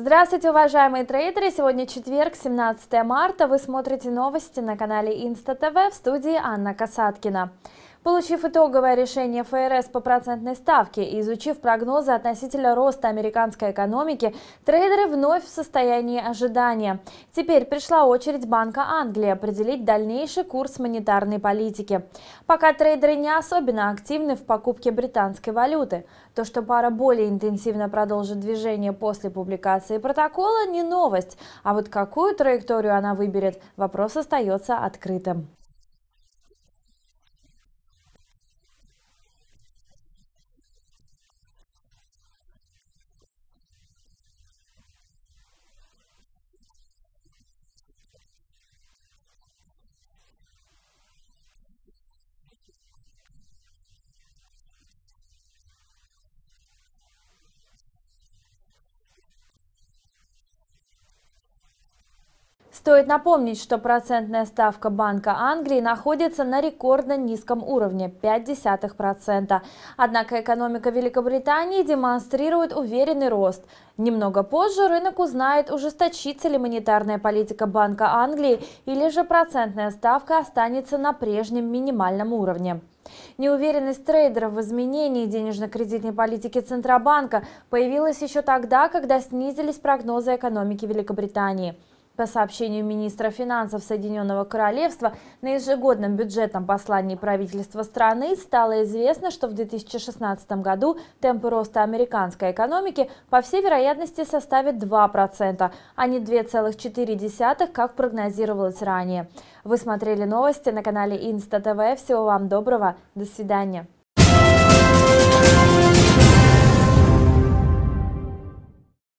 Здравствуйте, уважаемые трейдеры! Сегодня четверг, 17 марта. Вы смотрите новости на канале Инста ТВ в студии Анна Касаткина. Получив итоговое решение ФРС по процентной ставке и изучив прогнозы относительно роста американской экономики, трейдеры вновь в состоянии ожидания. Теперь пришла очередь Банка Англии определить дальнейший курс монетарной политики. Пока трейдеры не особенно активны в покупке британской валюты. То, что пара более интенсивно продолжит движение после публикации протокола, не новость. А вот какую траекторию она выберет, вопрос остается открытым. Стоит напомнить, что процентная ставка Банка Англии находится на рекордно низком уровне – 0,5%. Однако экономика Великобритании демонстрирует уверенный рост. Немного позже рынок узнает, ужесточится ли монетарная политика Банка Англии или же процентная ставка останется на прежнем минимальном уровне. Неуверенность трейдеров в изменении денежно-кредитной политики Центробанка появилась еще тогда, когда снизились прогнозы экономики Великобритании – по сообщению министра финансов Соединенного Королевства, на ежегодном бюджетном послании правительства страны стало известно, что в 2016 году темпы роста американской экономики по всей вероятности составят 2%, а не 2,4%, как прогнозировалось ранее. Вы смотрели новости на канале Инста ТВ. Всего вам доброго. До свидания.